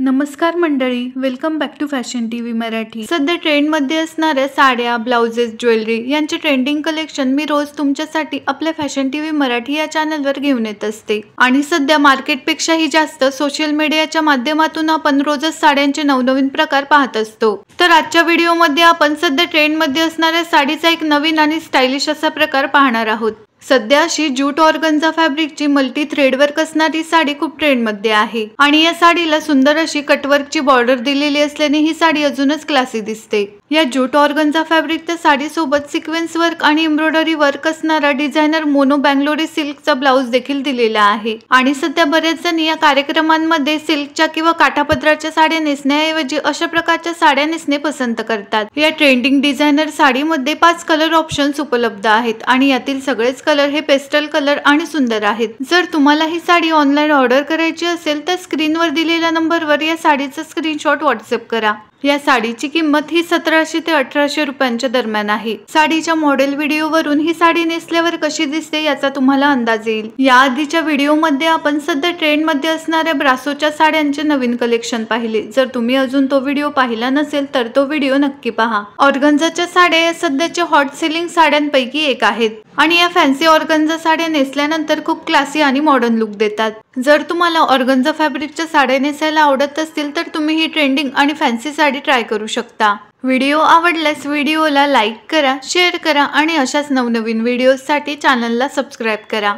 नमस्कार मंडळी welcome back to fashion T V Marathi सध्या ट्रेंडमध्ये असणाऱ्या साड्या ब्लाउजेस ज्वेलरी यांचे ट्रेंडिंग कलेक्शन मी रोज तुमच्यासाठी आपल्या फॅशन टी व्ही मराठी या चॅनलवर घेऊन येत असते आणि सध्या मार्केटपेक्षाही जास्त सोशल मीडियाच्या माध्यमातून आपण रोजच साड्यांचे नवनवीन प्रकार पाहत असतो तर आजच्या व्हिडिओमध्ये आपण सध्या ट्रेंडमध्ये असणाऱ्या साडीचा एक नवीन आणि स्टायलिश असा प्रकार पाहणार आहोत सध्या अशी ज्यूट ऑर्गन्झा फॅब्रिकची मल्टी थ्रेड वर्क असणारी साडी खूप ट्रेंडमध्ये आहे आणि या साडीला सुंदर अशी कटवर्कची बॉर्डर दिलेली असल्याने ही साडी अजूनच क्लासी दिसते या ज्यूट ऑर्गनचा फॅब्रिक तर साडीसोबत सिक्वेन्स वर्क आणि एम्ब्रॉयडरी वर्क असणारा डिझायनर मोनो बँगलोरी सिल्कचा ब्लाऊज देखील दिलेला आहे आणि सध्या बरेच जण या कार्यक्रमांमध्ये सिल्कच्या किंवा काठापदराच्या साड्या नेसण्याऐवजी अशा प्रकारच्या साड्या नेसणे पसंत करतात या ट्रेंडिंग डिझायनर साडीमध्ये पाच कलर ऑप्शन्स उपलब्ध आहेत आणि यातील सगळेच कलर हे पेस्टल कलर आणि सुंदर आहेत जर तुम्हाला ही साडी ऑनलाईन ऑर्डर करायची असेल तर स्क्रीनवर दिलेल्या नंबरवर या साडीचा स्क्रीनशॉट व्हॉट्सअप करा या साडीची किंमत ही सतरा सतराशे ते अठराशे रुपयांच्या दरम्यान आहे साडीच्या मॉडेल व्हिडिओवरून ही साडी नेसल्यावर कशी दिसते याचा तुम्हाला अंदाज येईल या याआधीच्या व्हिडिओमध्ये आपण सध्या ट्रेंड मध्ये असणाऱ्या ब्रासोच्या साड्यांचे नवीन कलेक्शन पाहिले जर तुम्ही अजून तो व्हिडिओ पाहिला नसेल तर तो व्हिडिओ नक्की पहा ऑर्गन्झाच्या साड्या या सध्याच्या हॉट सेलिंग साड्यांपैकी एक आहेत आणि या फॅन्सी ऑर्गन्झा साड्या नेसल्यानंतर खूप क्लासी आणि मॉडर्न लुक देतात जर तुम्हाला ऑर्गन्झा फॅब्रिकच्या साड्या नेसायला आवडत असतील तर तुम्ही ही ट्रेंडिंग आणि फॅन्सी साडी ट्राय करू शकता व्हिडिओ आवडल्यास व्हिडिओला लाईक करा शेअर करा आणि अशाच नवनवीन व्हिडिओजसाठी चॅनलला सबस्क्राईब करा